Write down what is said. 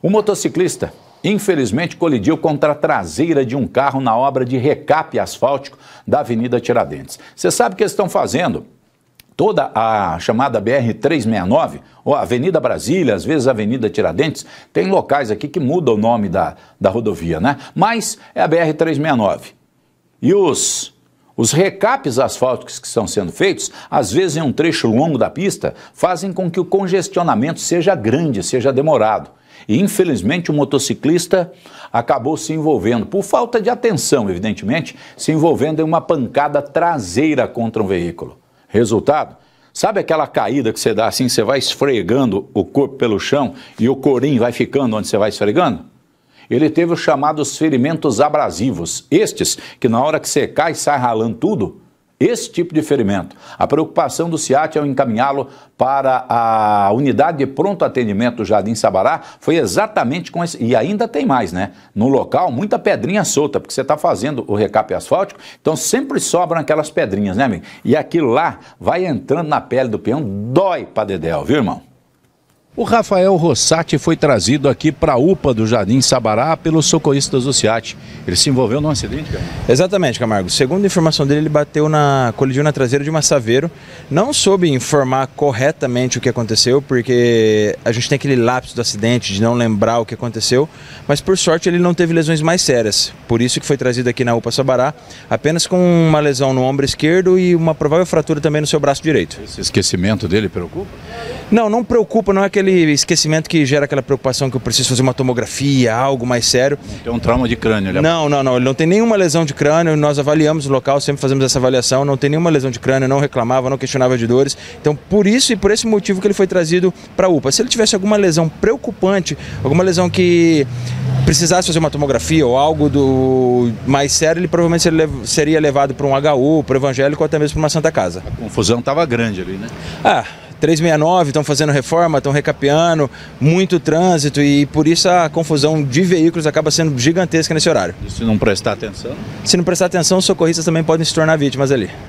O motociclista, infelizmente, colidiu contra a traseira de um carro na obra de recape asfáltico da Avenida Tiradentes. Você sabe o que eles estão fazendo? Toda a chamada BR-369, ou Avenida Brasília, às vezes Avenida Tiradentes, tem locais aqui que mudam o nome da, da rodovia, né? Mas é a BR-369. E os os recapes asfálticos que estão sendo feitos, às vezes em um trecho longo da pista, fazem com que o congestionamento seja grande, seja demorado. E infelizmente o motociclista acabou se envolvendo, por falta de atenção, evidentemente, se envolvendo em uma pancada traseira contra um veículo. Resultado? Sabe aquela caída que você dá assim, você vai esfregando o corpo pelo chão e o corim vai ficando onde você vai esfregando? ele teve os chamados ferimentos abrasivos, estes que na hora que secar e sai ralando tudo, esse tipo de ferimento. A preocupação do SIAT ao encaminhá-lo para a unidade de pronto atendimento do Jardim Sabará foi exatamente com esse. E ainda tem mais, né? No local, muita pedrinha solta, porque você está fazendo o recape asfáltico, então sempre sobram aquelas pedrinhas, né, amigo? E aquilo lá vai entrando na pele do peão, dói para Dedéu, viu, irmão? O Rafael Rossati foi trazido aqui para a UPA do Jardim Sabará pelos socorristas do CIAT. Ele se envolveu num acidente, Camargo? Exatamente, Camargo. Segundo a informação dele, ele bateu na colidiu na traseira de uma Saveiro. Não soube informar corretamente o que aconteceu, porque a gente tem aquele lapso do acidente de não lembrar o que aconteceu, mas por sorte ele não teve lesões mais sérias. Por isso que foi trazido aqui na UPA Sabará, apenas com uma lesão no ombro esquerdo e uma provável fratura também no seu braço direito. Esse esquecimento dele preocupa? Não, não preocupa, não é aquele aquele esquecimento que gera aquela preocupação que eu preciso fazer uma tomografia, algo mais sério. É tem um trauma de crânio, né? Não, não, não. Ele não tem nenhuma lesão de crânio. Nós avaliamos o local, sempre fazemos essa avaliação. Não tem nenhuma lesão de crânio, não reclamava, não questionava de dores. Então, por isso e por esse motivo que ele foi trazido para a UPA. Se ele tivesse alguma lesão preocupante, alguma lesão que precisasse fazer uma tomografia ou algo do mais sério, ele provavelmente seria levado para um HU, para o evangélico ou até mesmo para uma Santa Casa. A confusão estava grande ali, né? Ah, 369 estão fazendo reforma, estão recapeando, muito trânsito e por isso a confusão de veículos acaba sendo gigantesca nesse horário. E se não prestar atenção? Se não prestar atenção, os socorristas também podem se tornar vítimas ali.